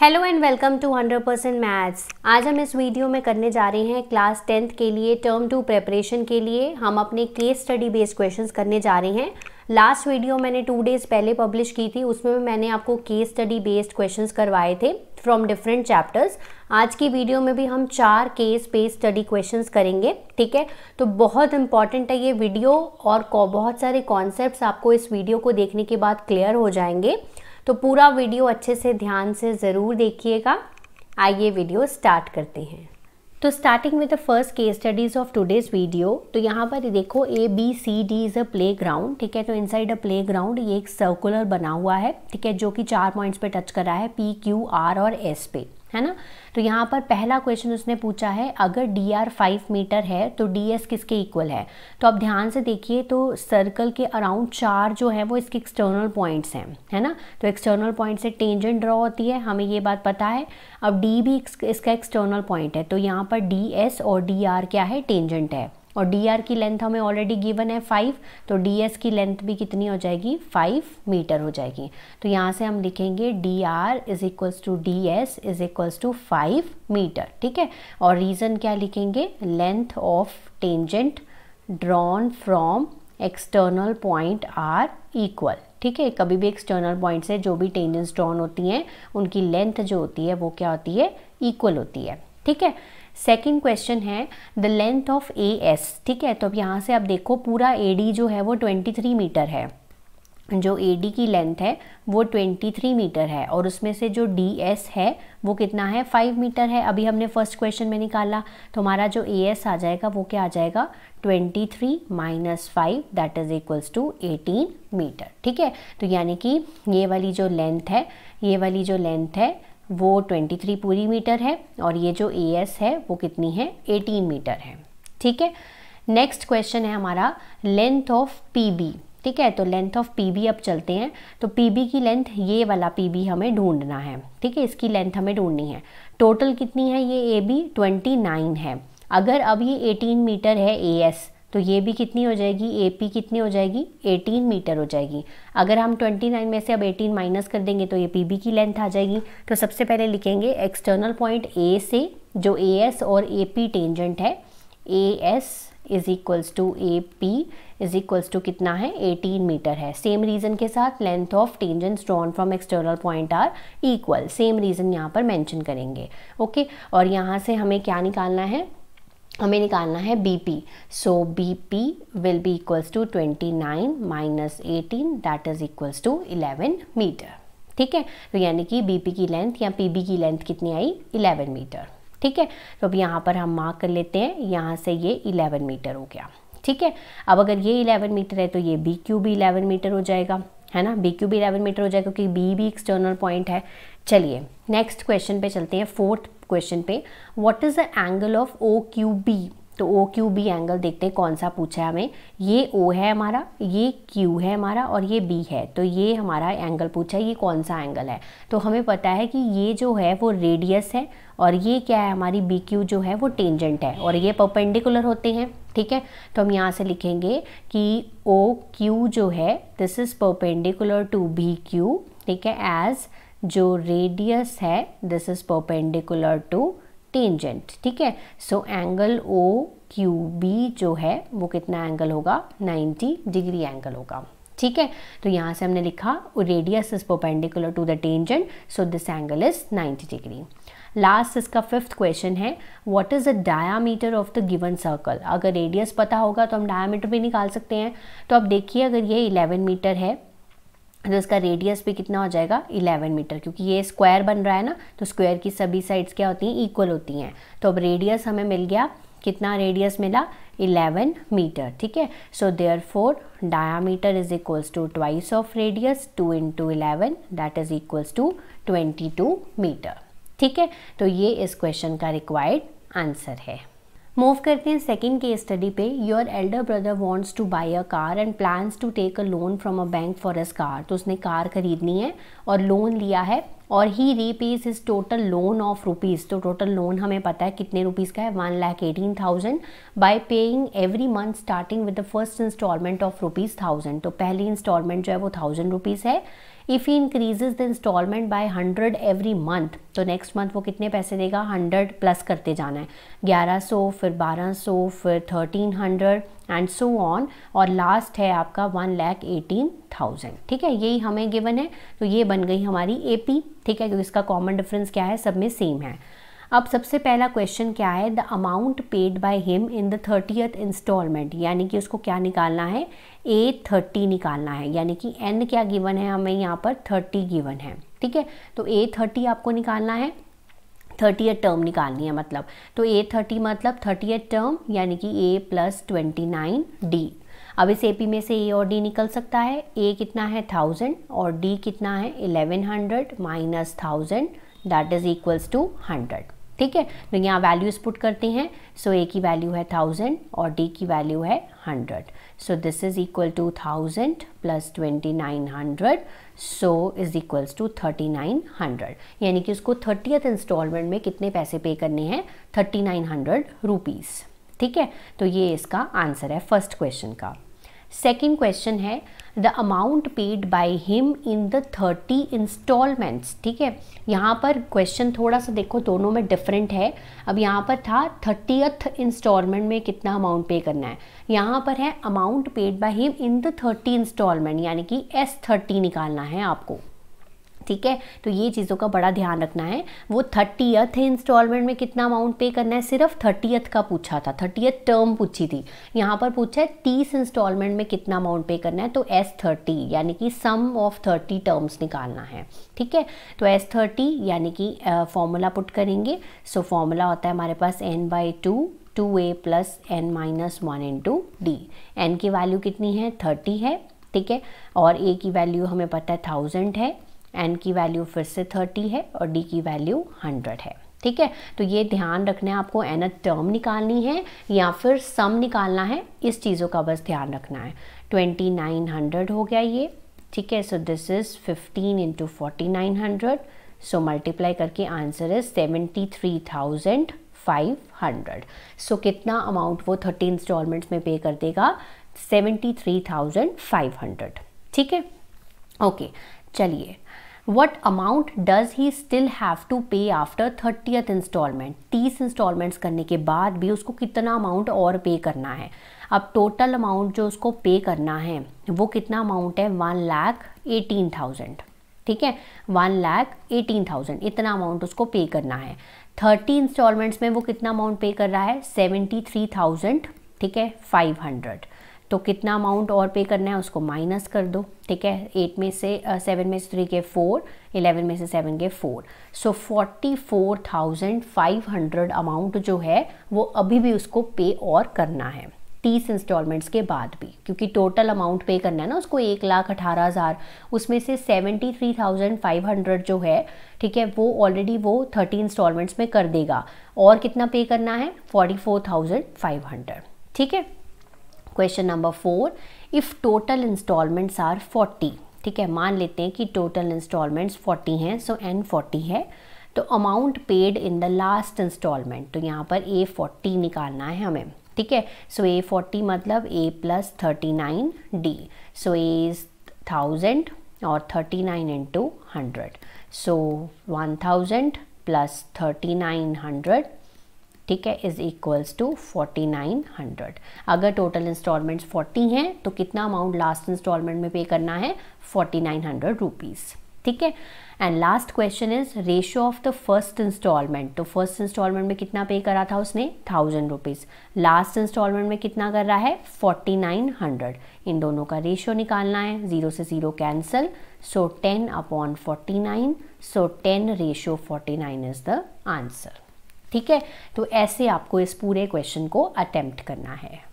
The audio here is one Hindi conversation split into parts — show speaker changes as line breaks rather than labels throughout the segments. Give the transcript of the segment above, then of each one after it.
Hello and welcome to 100 percent maths आज हम इस वीडियो में करने जा रहे हैं क्लास टेंथ के लिए टर्म टू प्रेपरेशन के लिए हम अपने केस स्टडी बेस्ड क्वेश्चंस करने जा रहे हैं लास्ट वीडियो मैंने टू डेज़ पहले पब्लिश की थी उसमें भी मैंने आपको केस स्टडी बेस्ड क्वेश्चंस करवाए थे फ्रॉम डिफरेंट चैप्टर्स आज की वीडियो में भी हम चार केस बेस्ड स्टडी क्वेश्चंस करेंगे ठीक है तो बहुत इंपॉर्टेंट है ये वीडियो और बहुत सारे कॉन्सेप्ट आपको इस वीडियो को देखने के बाद क्लियर हो जाएंगे तो पूरा वीडियो अच्छे से ध्यान से ज़रूर देखिएगा आइए वीडियो स्टार्ट करते हैं तो starting with the first case studies of today's video तो यहाँ पर देखो A B C D is a playground ठीक है तो inside a playground ये एक सर्कुलर बना हुआ है ठीक है जो कि चार पॉइंट्स पे टच कर रहा है पी क्यू आर और एस पे है ना तो यहाँ पर पहला क्वेश्चन उसने पूछा है अगर डी आर फाइव मीटर है तो डी एस किसके इक्वल है तो आप ध्यान से देखिए तो सर्कल के अराउंड चार जो है वो इसके एक्सटर्नल पॉइंट्स हैं है ना तो एक्सटर्नल पॉइंट से टेंजेंट ड्रॉ होती है हमें ये बात पता है अब डी भी इसका एक्सटर्नल पॉइंट है तो यहाँ पर डी एस और डी आर क्या है टेंजेंट है और डी आर की लेंथ हमें ऑलरेडी गिवन है फाइव तो डी एस की लेंथ भी कितनी हो जाएगी फाइव मीटर हो जाएगी तो यहाँ से हम लिखेंगे D R is equals to D S is equals to five metre ठीक है और रीज़न क्या लिखेंगे length of tangent drawn from external point are equal ठीक है कभी भी एक्सटर्नल पॉइंट से जो भी टेंजेंस ड्रॉन होती हैं उनकी लेंथ जो होती है वो क्या होती है इक्वल होती है ठीक है सेकेंड क्वेश्चन है the length of A S ठीक है तो अब यहाँ से आप देखो पूरा ए डी जो है वो ट्वेंटी थ्री मीटर है जो ए डी की लेंथ है वो 23 मीटर है और उसमें से जो डी एस है वो कितना है 5 मीटर है अभी हमने फर्स्ट क्वेश्चन में निकाला तो हमारा जो ए एस आ जाएगा वो क्या आ जाएगा 23 three minus five that is equals to eighteen metre ठीक है तो यानी कि ये वाली जो लेंथ है ये वाली जो लेंथ है वो 23 पूरी मीटर है और ये जो ए एस है वो कितनी है 18 मीटर है ठीक है नेक्स्ट क्वेश्चन है हमारा लेंथ ऑफ पी बी ठीक है तो लेंथ ऑफ पी बी अब चलते हैं तो पी बी की लेंथ ये वाला पी बी हमें ढूंढना है ठीक है इसकी लेंथ हमें ढूंढनी है टोटल कितनी है ये ए बी ट्वेंटी नाइन है अगर अब ये एटीन मीटर है ए एस तो ये भी कितनी हो जाएगी ए पी कितनी हो जाएगी 18 मीटर हो जाएगी अगर हम 29 में से अब 18 माइनस कर देंगे तो ये पी बी की लेंथ आ जाएगी तो सबसे पहले लिखेंगे एक्सटर्नल पॉइंट ए से जो ए एस और ए पी टेंजेंट है A S is equals to A P is equals to कितना है 18 मीटर है सेम रीज़न के साथ length of tangents drawn from external point are equal same reason यहाँ पर मैंशन करेंगे ओके okay? और यहाँ से हमें क्या निकालना है हमें निकालना है B P so B P will be equals to twenty nine minus eighteen that is equals to eleven metre ठीक है तो यानी कि बी पी की लेंथ या पी बी की लेंथ कितनी आई इलेवन मीटर ठीक है तो अब यहाँ पर हम मार्क कर लेते हैं यहाँ से ये इलेवन मीटर हो गया ठीक है अब अगर ये इलेवन मीटर है तो ये बी क्यू भी इलेवन मीटर हो जाएगा है ना बी क्यू भी इलेवन मीटर हो जाएगा क्योंकि बी भी एक्सटर्नल पॉइंट है चलिए नेक्स्ट क्वेश्चन पे चलते हैं फोर्थ क्वेश्चन पे what is the angle of O Q B तो ओ क्यू बी एंगल देखते हैं कौन सा पूछा है हमें ये ओ है हमारा ये क्यू है हमारा और ये बी है तो ये हमारा एंगल पूछा है ये कौन सा एंगल है तो हमें पता है कि ये जो है वो रेडियस है और ये क्या है हमारी बी क्यू जो है वो टेंजेंट है और ये परपेंडिकुलर होते हैं ठीक है तो हम यहाँ से लिखेंगे कि ओ क्यू जो है this is perpendicular to B Q ठीक है एज़ जो रेडियस है this is perpendicular to tangent ठीक है so angle O Q B जो है वो कितना एंगल होगा 90 डिग्री एंगल होगा ठीक है तो यहाँ से हमने लिखा radius is perpendicular to the tangent so this angle is 90 degree last इसका फिफ्थ क्वेश्चन है what is the diameter of the given circle अगर रेडियस पता होगा तो हम डायामीटर भी निकाल सकते हैं तो अब देखिए अगर ये 11 मीटर है तो इसका रेडियस भी कितना हो जाएगा 11 मीटर क्योंकि ये स्क्वायर बन रहा है ना तो स्क्वायर की सभी साइड्स क्या होती हैं इक्वल होती हैं तो अब रेडियस हमें मिल गया कितना रेडियस मिला 11 मीटर ठीक है so therefore diameter is equals to twice of radius two into eleven that is equals to twenty two metre ठीक है तो ये इस क्वेश्चन का रिक्वायर्ड आंसर है मूव करते हैं सेकेंड केस स्टडी पे your elder brother wants to buy a car and plans to take a loan from a bank for his car तो उसने कार खरीदनी है और लोन लिया है और he repays is total loan of rupees तो टोटल लोन हमें पता है कितने रुपीज़ का है one lakh eighteen thousand by paying every month starting with the first instalment of rupees thousand तो पहली इंस्टॉलमेंट जो है वो थाउजेंड रुपीज़ है if he increases the instalment by hundred every month तो नेक्स्ट मंथ वो कितने पैसे देगा हंड्रेड प्लस करते जाना है ग्यारह सौ फिर बारह सौ फिर thirteen hundred and so on और लास्ट है आपका वन लैख एटीन थाउजेंड ठीक है यही हमें गिवन है तो ये बन गई हमारी ए पी ठीक है क्योंकि तो इसका कॉमन डिफरेंस क्या है सब में सेम है अब सबसे पहला क्वेश्चन क्या है the amount paid by him in the thirtieth instalment यानी कि उसको क्या निकालना है ए थर्टी निकालना है यानी कि एन क्या गिवन है हमें यहाँ पर थर्टी गिवन है ठीक है तो ए थर्टी आपको निकालना है थर्टी एट टर्म निकालनी है मतलब तो ए थर्टी मतलब थर्टी एट टर्म यानी कि A plus twenty nine D अब इस ए पी में से ए और डी निकल सकता है ए कितना है थाउजेंड और डी कितना है eleven hundred minus thousand that is equals to hundred ठीक है तो यहाँ वैल्यूज़ पुट करते हैं सो so, ए की वैल्यू है थाउजेंड और डी की वैल्यू है hundred so this is equal to thousand plus twenty nine hundred so is equals to thirty nine hundred यानी कि उसको थर्टियथ इंस्टॉलमेंट में कितने पैसे पे करने हैं थर्टी नाइन हंड्रेड रुपीज़ ठीक है तो ये इसका आंसर है फर्स्ट क्वेश्चन का सेकेंड क्वेश्चन है the amount paid by him in the thirty instalments ठीक है यहाँ पर क्वेश्चन थोड़ा सा देखो दोनों में डिफरेंट है अब यहाँ पर था थर्टीथ इंस्टॉलमेंट में कितना अमाउंट पे करना है यहाँ पर है amount paid by him in the thirty instalment यानी कि एस थर्टी निकालना है आपको ठीक है तो ये चीज़ों का बड़ा ध्यान रखना है वो थर्टीयथ इंस्टॉलमेंट में कितना अमाउंट पे करना है सिर्फ थर्टीयथ का पूछा था थर्टीयथ टर्म पूछी थी यहाँ पर पूछा है तीस इंस्टॉलमेंट में कितना अमाउंट पे करना है तो एस थर्टी यानी कि सम ऑफ थर्टी टर्म्स निकालना है ठीक है तो एस थर्टी यानी कि फॉर्मूला पुट करेंगे सो so, फॉर्मूला होता है हमारे पास N by two two A plus N minus one into D N की वैल्यू कितनी है थर्टी है ठीक है और ए की वैल्यू हमें पता है थाउजेंड है एन की वैल्यू फिर से थर्टी है और डी की वैल्यू हंड्रेड है ठीक है तो ये ध्यान रखना है आपको एन टर्म निकालनी है या फिर सम निकालना है इस चीज़ों का बस ध्यान रखना है ट्वेंटी नाइन हंड्रेड हो गया ये ठीक है so this is fifteen into forty nine hundred so multiply करके answer is seventy three thousand five hundred so कितना अमाउंट वो थर्टी इंस्टॉलमेंट्स में पे कर देगा seventy three thousand five hundred ठीक है ओके चलिए what amount does he still have to pay after thirtieth instalment तीस इंस्टॉलमेंट्स करने के बाद भी उसको कितना अमाउंट और पे करना है अब टोटल अमाउंट जो उसको पे करना है वो कितना अमाउंट है वन लाख एटीन थाउजेंड ठीक है वन लाख एटीन थाउजेंड इतना अमाउंट उसको पे करना है थर्टी इंस्टॉलमेंट्स में वो कितना अमाउंट पे कर रहा है सेवेंटी थ्री थाउजेंड ठीक है फाइव हंड्रेड तो कितना अमाउंट और पे करना है उसको माइनस कर दो ठीक है एट में से सेवन में से थ्री के फोर इलेवन में से सेवन के four so forty four thousand five hundred amount जो है वो अभी भी उसको पे और करना है तीस इंस्टॉलमेंट्स के बाद भी क्योंकि टोटल अमाउंट पे करना है ना उसको एक लाख अठारह हज़ार उसमें से seventy three thousand five hundred जो है ठीक है वो ऑलरेडी वो थर्टी इंस्टॉलमेंट्स में कर देगा और कितना पे करना है forty four thousand five hundred ठीक है question number four if total instalments are forty ठीक है मान लेते हैं कि टोटल इंस्टॉलमेंट्स फोर्टी हैं सो एन फोर्टी है तो amount paid in the last instalment तो यहाँ पर ए फोर्टी निकालना है हमें ठीक है सो ए फोर्टी मतलब A plus thirty nine D so A is thousand और thirty nine into hundred so one thousand plus thirty nine hundred ठीक है is equals to forty nine hundred अगर टोटल इंस्टॉलमेंट्स फोर्टी हैं तो कितना अमाउंट लास्ट इंस्टॉलमेंट में पे करना है फोर्टी नाइन हंड्रेड रुपीज़ ठीक है and last question is ratio of the first instalment तो फर्स्ट इंस्टॉलमेंट में कितना पे करा था उसने थाउजेंड रुपीज़ लास्ट इंस्टॉलमेंट में कितना कर रहा है फोर्टी नाइन हंड्रेड इन दोनों का रेशियो निकालना है ज़ीरो से zero cancel so ten upon forty nine so ten ratio forty nine is the answer ठीक है तो ऐसे आपको इस पूरे क्वेश्चन को अटेम्प्ट करना है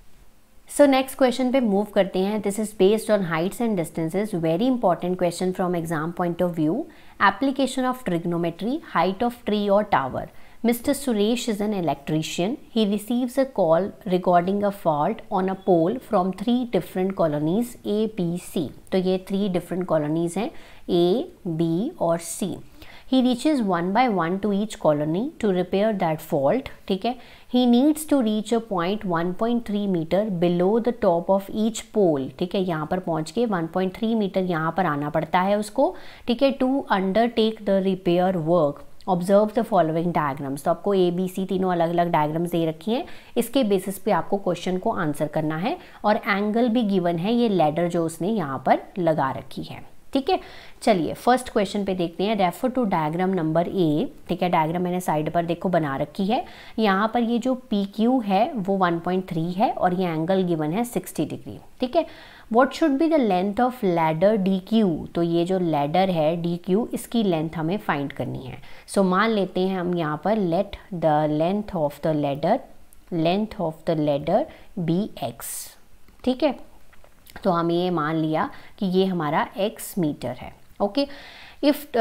सो नेक्स्ट क्वेश्चन पे मूव करते हैं this is based on heights and distances very important question from exam point of view application of trigonometry height of tree और tower mister Suresh is an electrician he receives a call regarding a fault on a pole from three different colonies A B C तो ये थ्री डिफरेंट कॉलोनीज हैं ए बी और C he reaches one by one to each colony to repair that fault ठीक है to reach a point one point 1.3 metre below the top of each pole ठीक है यहाँ पर पहुँच के 1.3 मीटर यहाँ पर आना पड़ता है उसको ठीक है undertake the repair work observe the following diagrams तो आपको ए बी सी तीनों अलग अलग डायग्राम्स दे रखी हैं इसके बेसिस पे आपको क्वेश्चन को आंसर करना है और एंगल भी गिवन है ये लेडर जो उसने यहाँ पर लगा रखी है ठीक है चलिए फर्स्ट क्वेश्चन पे देखते हैं refer to diagram number A ठीक है डायग्राम मैंने साइड पर देखो बना रखी है यहाँ पर ये जो पी क्यू है वो 1.3 है और ये एंगल गिवन है 60 डिग्री ठीक है what should be the length of ladder D Q तो ये जो लैडर है डी क्यू इसकी लेंथ हमें फाइंड करनी है सो so, मान लेते हैं हम यहाँ पर let the length of the ladder length of the ladder be X ठीक है तो हम ये मान लिया कि ये हमारा एक्स मीटर है okay if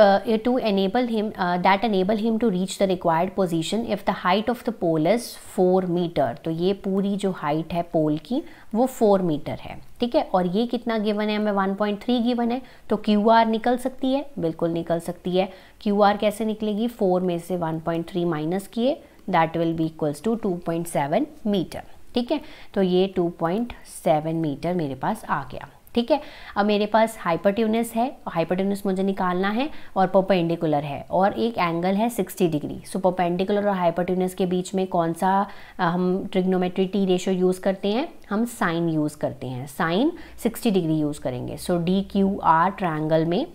to enable him that enable him to reach the required position if the height of the pole is four metre तो ये पूरी जो हाइट है पोल की वो फोर मीटर है ठीक है और ये कितना गिवन है हमें वन पॉइंट थ्री गिवन है तो क्यू आर निकल सकती है बिल्कुल निकल सकती है क्यू आर कैसे निकलेगी फोर में से वन पॉइंट थ्री माइनस किए that will be equals to two point seven metre ठीक है तो ये 2.7 मीटर मेरे पास आ गया ठीक है अब मेरे पास हाइपरट्यूनस है हाइपरट्यूनस मुझे निकालना है और पोपेंडिकुलर है और एक एंगल है 60 डिग्री सो पोपेंडिकुलर और हाइपरट्यूनस के बीच में कौन सा हम ट्रिग्नोमेट्री टी रेशो यूज़ करते हैं हम साइन यूज़ करते हैं साइन 60 डिग्री यूज़ करेंगे so D Q R triangle में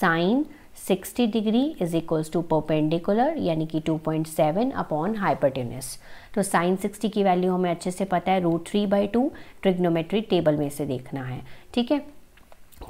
sine 60 degree is equals to perpendicular यानी कि 2.7 पॉइंट सेवन अपॉन हाइपरटेनस तो साइन 60 की वैल्यू हमें अच्छे से पता है root three by two trigonometry table में से देखना है ठीक है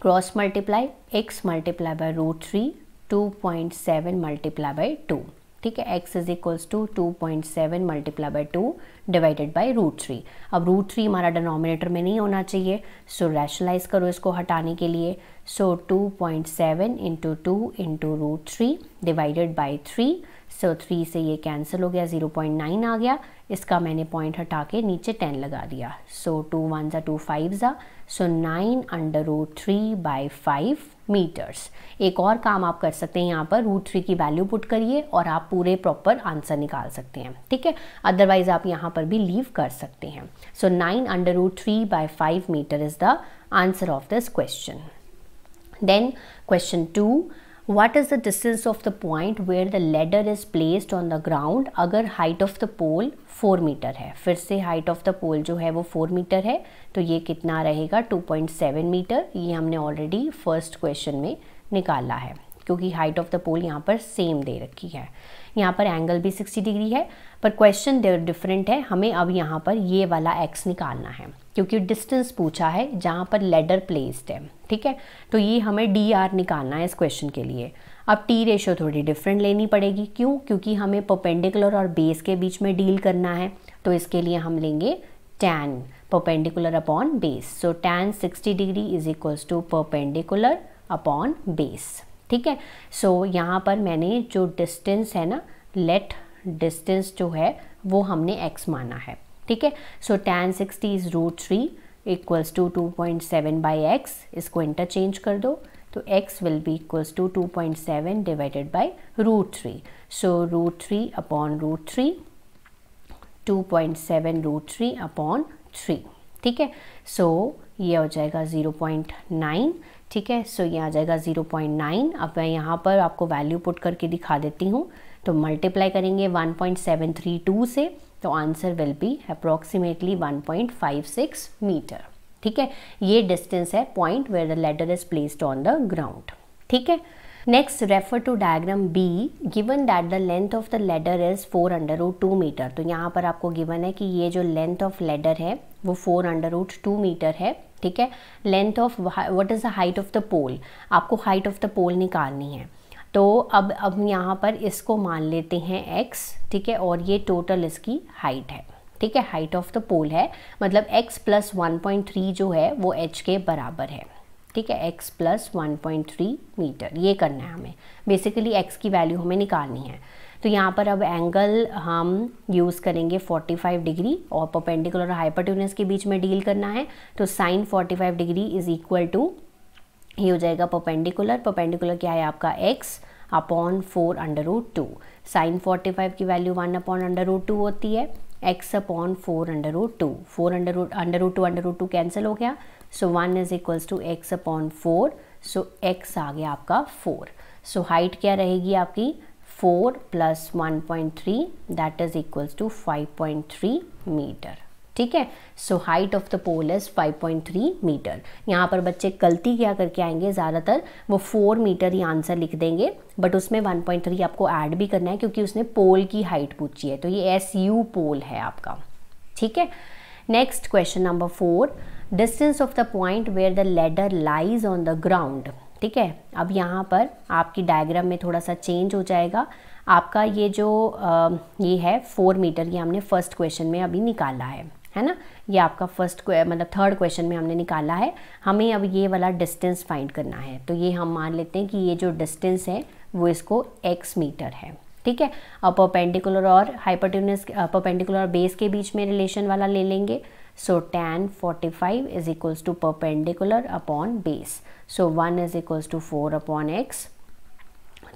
cross multiply X multiply by root three two point seven multiply by two ठीक है x is equals to two point seven multiply by two divided by root three अब रूट थ्री हमारा डिनोमिनेटर में नहीं होना चाहिए सो so, रैशलाइज करो इसको हटाने के लिए so two point seven into two into root three divided by three so three से ये कैंसिल हो गया ज़ीरो पॉइंट नाइन आ गया इसका मैंने पॉइंट हटा के नीचे टेन लगा दिया सो टू वन ज़ा टू फाइव ज़ा so nine under root three by five metres एक और काम आप कर सकते हैं यहाँ पर रूट थ्री की वैल्यू पुट करिए और आप पूरे प्रॉपर आंसर निकाल सकते हैं ठीक है अदरवाइज आप यहाँ पर भी लीव कर सकते हैं so nine under root three by five metre is the answer of this question then question two what is the distance of the point where the ladder is placed on the ground अगर height of the pole four metre है फिर से हाइट ऑफ द पोल जो है वो फोर मीटर है तो ये कितना रहेगा टू पॉइंट सेवन मीटर ये हमने ऑलरेडी फर्स्ट क्वेश्चन में निकाला है क्योंकि हाइट ऑफ द पोल यहाँ पर सेम दे रखी है यहाँ पर एंगल भी 60 डिग्री है पर क्वेश्चन डिफरेंट है हमें अब यहाँ पर ये वाला एक्स निकालना है क्योंकि डिस्टेंस पूछा है जहाँ पर लेडर प्लेस्ड है ठीक है तो ये हमें डी आर निकालना है इस क्वेश्चन के लिए अब टी रेशो थोड़ी डिफरेंट लेनी पड़ेगी क्यों क्योंकि हमें पोपेंडिकुलर और बेस के बीच में डील करना है तो इसके लिए हम लेंगे tan perpendicular upon base so tan 60 degree is equals to perpendicular upon base ठीक है सो so, यहाँ पर मैंने जो डिस्टेंस है ना लेट डिस्टेंस जो है वो हमने एक्स माना है ठीक है so tan sixty is root three equals to two point seven by x इसको इंटरचेंज कर दो तो x will be equals to two point seven divided by root three so root three upon root three two point seven root three upon three ठीक है सो ये हो जाएगा ज़ीरो पॉइंट नाइन ठीक है सो ये आ जाएगा 0.9 अब मैं यहाँ पर आपको वैल्यू पुट करके दिखा देती हूँ तो मल्टीप्लाई करेंगे 1.732 से तो answer will be approximately 1.56 metre ठीक है ये डिस्टेंस है point where the ladder is placed on the ground ठीक है next refer to diagram B given that the length of the ladder is four under root two metre तो यहाँ पर आपको गिवन है कि ये जो लेंथ ऑफ लेडर है वो four under root two metre है ठीक है length of what is the height of the pole आपको हाइट ऑफ द पोल निकालनी है तो अब अब यहाँ पर इसको मान लेते हैं एक्स ठीक है और ये टोटल इसकी हाइट है ठीक है हाइट ऑफ द पोल है मतलब x plus one point three जो है वो एच के बराबर है ठीक है x plus one point three metre ये करना है हमें बेसिकली x की वैल्यू हमें निकालनी है तो यहाँ पर अब एंगल हम यूज़ करेंगे 45 डिग्री और पोपेंडिकुलर और हाइपरट्यूनस के बीच में डील करना है तो sine 45 degree is equal to ये हो जाएगा पोपेंडिकुलर पोपेंडिकुलर क्या है आपका x upon four under root two sine forty five की value one upon under root two होती है x upon four under root two four under root under root two under root two cancel हो गया so one is equals to x upon four so x आ गया आपका फोर सो हाइट क्या रहेगी आपकी four plus one point three that is equals to five point three metre ठीक है so height of the pole is 5.3 metre यहाँ पर बच्चे गलती क्या करके आएंगे ज़्यादातर वो 4 मीटर ही आंसर लिख देंगे बट उसमें 1.3 आपको ऐड भी करना है क्योंकि उसने पोल की हाइट पूछी है तो ये एस यू पोल है आपका ठीक है next question number four distance of the point where the ladder lies on the ground ठीक है अब यहाँ पर आपकी डायग्राम में थोड़ा सा चेंज हो जाएगा आपका ये जो आ, ये है फोर मीटर ये हमने फर्स्ट क्वेश्चन में अभी निकाला है है ना ये आपका फर्स्ट मतलब थर्ड क्वेश्चन में हमने निकाला है हमें अब ये वाला डिस्टेंस फाइंड करना है तो ये हम मान लेते हैं कि ये जो डिस्टेंस है वो इसको एक्स मीटर है ठीक है अब और हाइपरटेनस अपरपेंडिकुलर बेस के बीच में रिलेशन वाला ले लेंगे So tan 45 is equals to perpendicular upon base. So 1 is equals to 4 upon x.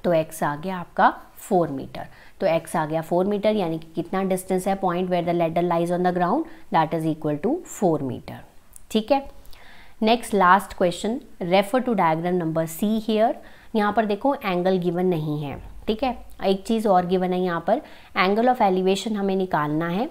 तो x आ गया आपका 4 मीटर तो x आ गया 4 मीटर यानी कि कितना डिस्टेंस है point where the ladder lies on the ground that is equal to 4 metre ठीक है next last question refer to diagram number C here यहाँ पर देखो एंगल गिवन नहीं है ठीक है एक चीज़ और गिवन है यहाँ पर एंगल ऑफ एलिवेशन हमें निकालना है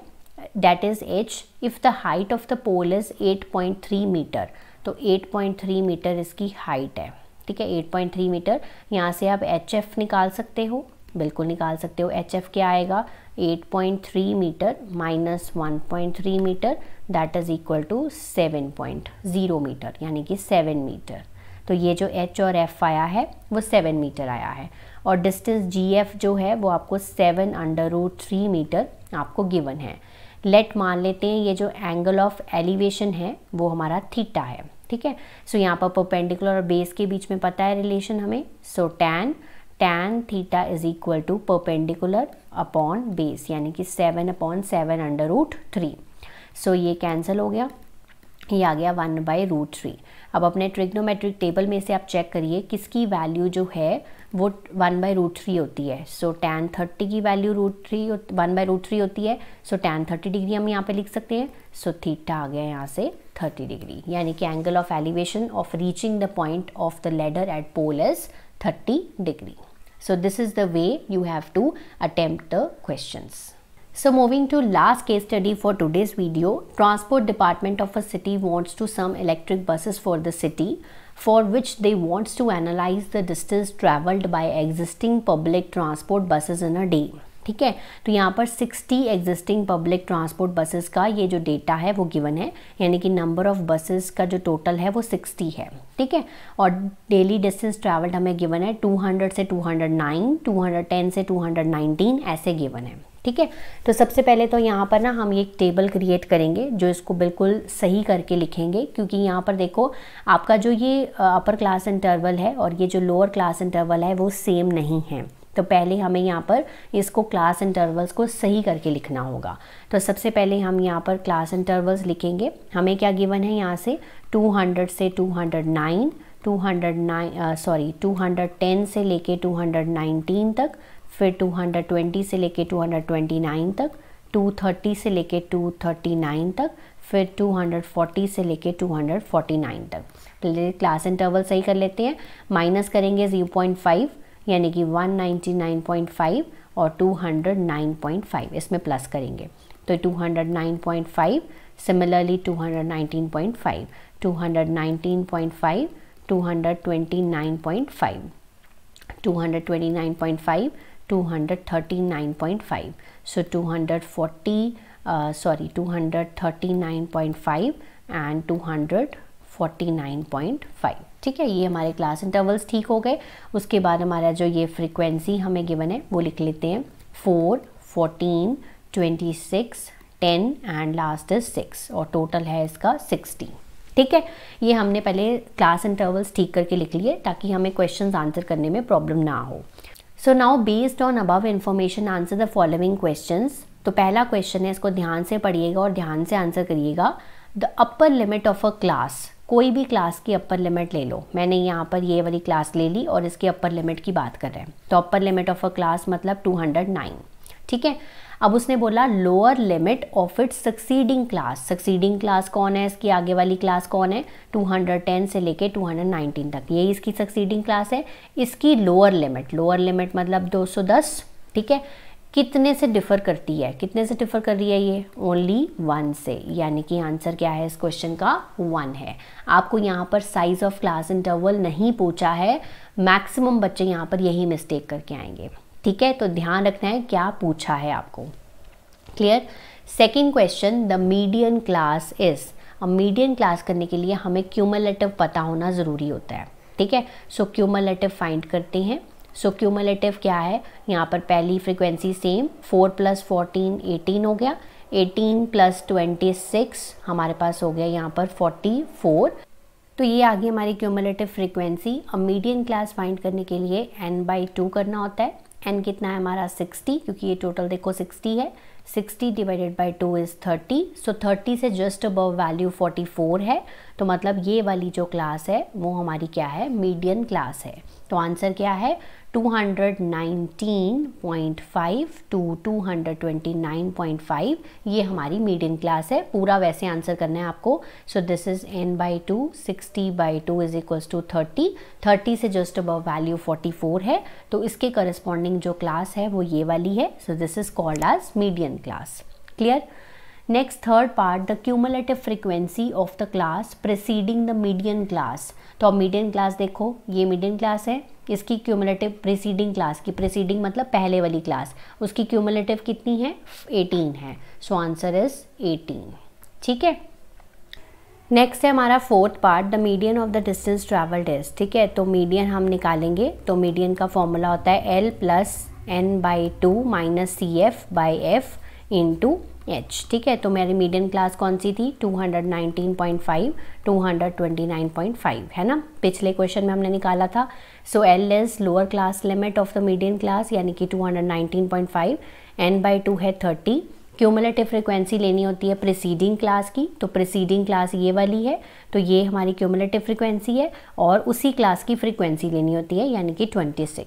that is h if the height of the pole is 8.3 metre तो 8.3 मीटर इसकी हाइट है ठीक है 8.3 मीटर यहाँ से आप एच एफ निकाल सकते हो बिल्कुल निकाल सकते हो एच एफ क्या आएगा 8.3 metre minus 1.3 metre that is equal to 7.0 metre यानी कि 7 मीटर तो ये जो एच और एफ आया है वो 7 मीटर आया है और डिस्टेंस जी एफ जो है वो आपको 7 अंडर रूट थ्री मीटर आपको गिवन है लेट मान लेते हैं ये जो एंगल ऑफ एलिवेशन है वो हमारा थीटा है ठीक है सो यहाँ पर परपेंडिकुलर और बेस के बीच में पता है रिलेशन हमें so tan tan theta is equal to perpendicular upon base यानी कि seven upon seven under root three so ये कैंसिल हो गया ये आ गया वन बाई रूट थ्री अब अपने ट्रिग्नोमेट्रिक टेबल में से आप चेक करिए किसकी वैल्यू जो है वो वन बाई रूट थ्री होती है सो टेन थर्टी की value root three one by root three होती है सो टेन थर्टी डिग्री हम यहाँ पे लिख सकते हैं सो थीटा आ गया यहाँ से थर्टी डिग्री यानी कि angle of elevation of reaching the point of the ladder at pole is thirty degree so this is the way you have to attempt the questions So moving to last case study for today's video, transport department of a city wants to some electric buses for the city for which they wants to analyze the distance traveled by existing public transport buses in a day. ठीक है तो यहाँ पर 60 एग्जिस्टिंग पब्लिक ट्रांसपोर्ट बसेस का ये जो डेटा है वो गिवन है यानी कि नंबर ऑफ बसेस का जो टोटल है वो 60 है ठीक है और डेली डिस्टेंस ट्रैवल्ड हमें गिवन है 200 से 209 210 से 219 ऐसे गिवन है ठीक है तो सबसे पहले तो यहाँ पर ना हम एक टेबल क्रिएट करेंगे जो इसको बिल्कुल सही करके लिखेंगे क्योंकि यहाँ पर देखो आपका जो ये अपर क्लास इंटरवल है और ये जो लोअर क्लास इंटरवल है वो सेम नहीं है तो पहले हमें यहाँ पर इसको क्लास इंटरवल्स को सही करके लिखना होगा तो सबसे पहले हम यहाँ पर क्लास इंटरवल्स लिखेंगे हमें क्या गिवन है यहाँ से 200 से 209 209 सॉरी uh, 210 से लेके 219 तक फिर 220 से लेके 229 तक 230 से लेके 239 तक फिर 240 से लेके 249 तक क्लास इंटरवल सही कर लेते हैं माइनस करेंगे 0.5 यानी कि 199.5 और 209.5 इसमें प्लस करेंगे तो 209.5 similarly 219.5 219.5 229.5 229.5 239.5 so 240 uh, sorry 239.5 and 49.5 ठीक है ये हमारे क्लास इंटरवल्स ठीक हो गए उसके बाद हमारा जो ये फ्रीक्वेंसी हमें गिवन है वो लिख लेते हैं four fourteen twenty six ten and last is six और टोटल है इसका 16 ठीक है ये हमने पहले क्लास इंटरवल्स ठीक करके लिख लिए ताकि हमें क्वेश्चंस आंसर करने में प्रॉब्लम ना हो so now based on above information answer the following questions तो पहला क्वेश्चन है इसको ध्यान से पढ़िएगा और ध्यान से आंसर करिएगा the upper limit of a class कोई भी क्लास की अपर लिमिट ले लो मैंने यहाँ पर ये वाली क्लास ले ली और इसकी अपर लिमिट की बात कर रहे हैं तो upper limit of a class मतलब 209 ठीक है अब उसने बोला lower limit of it succeeding class succeeding class कौन है इसकी आगे वाली क्लास कौन है 210 से लेके 219 तक ये इसकी सक्सीडिंग क्लास है इसकी लोअर लिमिट लोअर लिमिट मतलब 210 ठीक है कितने से डिफ़र करती है कितने से डिफ़र कर रही है ये ओनली वन से यानी कि आंसर क्या है इस क्वेश्चन का वन है आपको यहाँ पर साइज़ ऑफ क्लास इंटरवल नहीं पूछा है मैक्सिमम बच्चे यहाँ पर यही मिस्टेक करके आएंगे ठीक है तो ध्यान रखना है क्या पूछा है आपको clear second question the median class is अब मीडियन क्लास करने के लिए हमें क्यूमलेटिव पता होना ज़रूरी होता है ठीक है सो क्यूमलेटिव फाइंड करते हैं सो so, क्यूमलेटिव क्या है यहाँ पर पहली frequency same four plus fourteen eighteen हो गया एटीन प्लस ट्वेंटी सिक्स हमारे पास हो गया यहाँ पर फोर्टी फोर तो ये आ गई हमारी क्यूमलेटिव फ्रिक्वेंसी अब मीडियन क्लास फाइंड करने के लिए एन बाई टू करना होता है एन कितना है हमारा 60 क्योंकि ये टोटल देखो 60 है 60 divided by two is 30 so 30 से जस्ट अबव वैल्यू 44 है तो मतलब ये वाली जो क्लास है वो हमारी क्या है मीडियन क्लास है तो आंसर क्या है 219.5 टू 229.5 ये हमारी मीडियम क्लास है पूरा वैसे आंसर करना है आपको so this is n by two sixty by two is equals to thirty thirty से जस्ट अब वैल्यू 44 है तो इसके करस्पॉन्डिंग जो क्लास है वो ये वाली है so this is called as medium class clear next third part the cumulative frequency of the class preceding the medium class तो अब मीडियम क्लास देखो ये मीडियम क्लास है इसकी क्यूमुलेटिव प्रिसीडिंग क्लास की प्रिसीडिंग मतलब पहले वाली क्लास उसकी क्यूमुलेटिव कितनी है एटीन है सो आंसर इज एटीन ठीक है नेक्स्ट है हमारा fourth part the median of the distance travelled is ठीक है तो मीडियन हम निकालेंगे तो मीडियन का फॉर्मूला होता है L plus N by two minus C F by F into H ठीक है तो मेरी मीडियम क्लास कौन सी थी 219.5 229.5 है ना पिछले क्वेश्चन में हमने निकाला था so L is lower class limit of the medium class यानी कि 219.5 एन बाई टू है 30 क्यूमुलेटिव फ्रिक्वेंसी लेनी होती है प्रिसीडिंग क्लास की तो प्रिसीडिंग क्लास ये वाली है तो ये हमारी क्यूमुलेटिव फ्रिक्वेंसी है और उसी क्लास की फ्रिक्वेंसी लेनी होती है यानी कि 26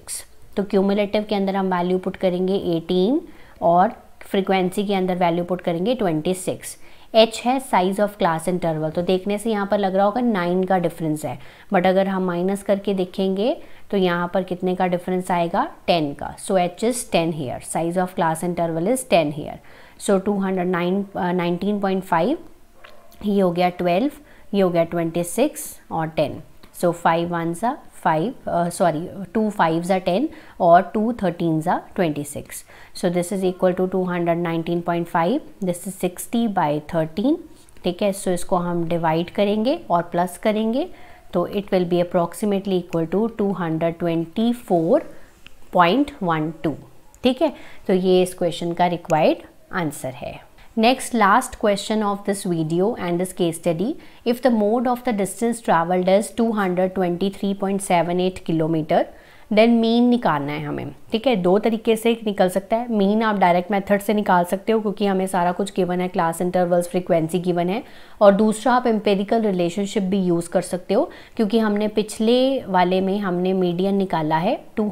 तो क्यूमुलेटिव के अंदर हम वैल्यू पुट करेंगे 18 और फ्रिक्वेंसी के अंदर वैल्यू पुट करेंगे 26 एच है साइज ऑफ क्लास इंटरवल तो देखने से यहाँ पर लग रहा होगा नाइन का डिफरेंस है बट अगर हम माइनस करके देखेंगे तो यहाँ पर कितने का डिफरेंस आएगा टेन का so H is ten here size of class interval is ten here so two hundred nine nineteen point five ये हो गया ट्वेल्व ये हो गया ट्वेंटी सिक्स और टेन सो फाइव वन ज़ा फाइव सॉरी टू फाइव ज़ा टेन और टू थर्टीन ज़ा twenty six so this is equal to two hundred nineteen point five this is sixty by thirteen ठीक है सो इसको हम डिवाइड करेंगे और प्लस करेंगे तो it will be approximately equal to two hundred twenty four point one two ठीक है तो ये इस क्वेश्चन का रिक्वायर्ड आंसर है Next last question of this video and this case study. If the mode of the distance traveled is 223.78 kilometre then mean निकालना है हमें ठीक है दो तरीके से निकल सकता है मीन आप डायरेक्ट मेथड से निकाल सकते हो क्योंकि हमें सारा कुछ गिवन है क्लास इंटरवल्स फ्रीक्वेंसी गिवन है और दूसरा आप एम्पेरिकल रिलेशनशिप भी यूज़ कर सकते हो क्योंकि हमने पिछले वाले में हमने मीडियन निकाला है टू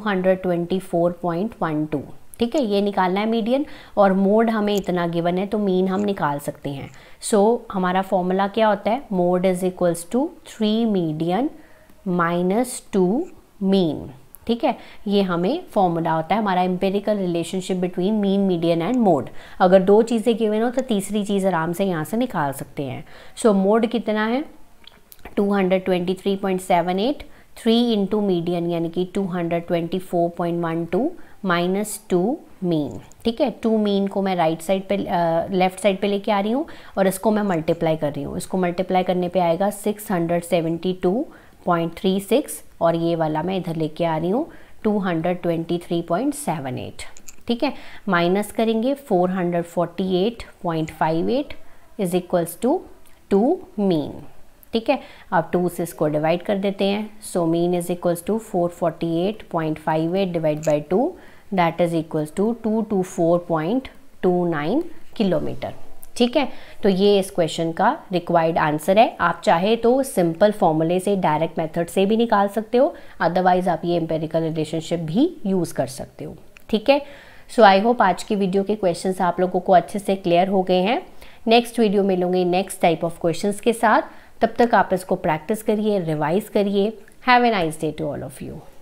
ठीक है ये निकालना है मीडियन और मोड हमें इतना गिवन है तो मीन हम निकाल सकते हैं सो so, हमारा फॉर्मूला क्या होता है mode is equals to three median minus two mean ठीक है ये हमें फॉर्मूला होता है हमारा empirical relationship between mean median and mode अगर दो चीज़ें गिवन हो तो तीसरी चीज़ आराम से यहाँ से निकाल सकते हैं सो so, मोड कितना है 223.78 थ्री इंटू मीडियन यानी कि 224.12 माइनस टू मीन ठीक है टू मीन को मैं राइट साइड पे लेफ्ट साइड पे लेके आ रही हूँ और इसको मैं मल्टीप्लाई कर रही हूँ इसको मल्टीप्लाई करने पे आएगा 672.36 और ये वाला मैं इधर लेके आ रही हूँ 223.78 ठीक है माइनस करेंगे 448.58 is equals to two mean ठीक है अब टू से इसको डिवाइड कर देते हैं so mean is equals to 448.58 divide by two that is equals to two two four point two nine kilometre ठीक है तो ये इस क्वेश्चन का रिक्वायर्ड आंसर है आप चाहे तो सिंपल फॉर्मूले से डायरेक्ट मेथड से भी निकाल सकते हो अदरवाइज आप ये एम्पेरिकल रिलेशनशिप भी यूज़ कर सकते हो ठीक है सो आई होप आज की वीडियो के क्वेश्चन आप लोगों को अच्छे से क्लियर हो गए हैं नेक्स्ट वीडियो में लूँगी नेक्स्ट टाइप ऑफ क्वेश्चन के साथ तब तक आप इसको प्रैक्टिस करिए रिवाइज करिए have a nice day to all of you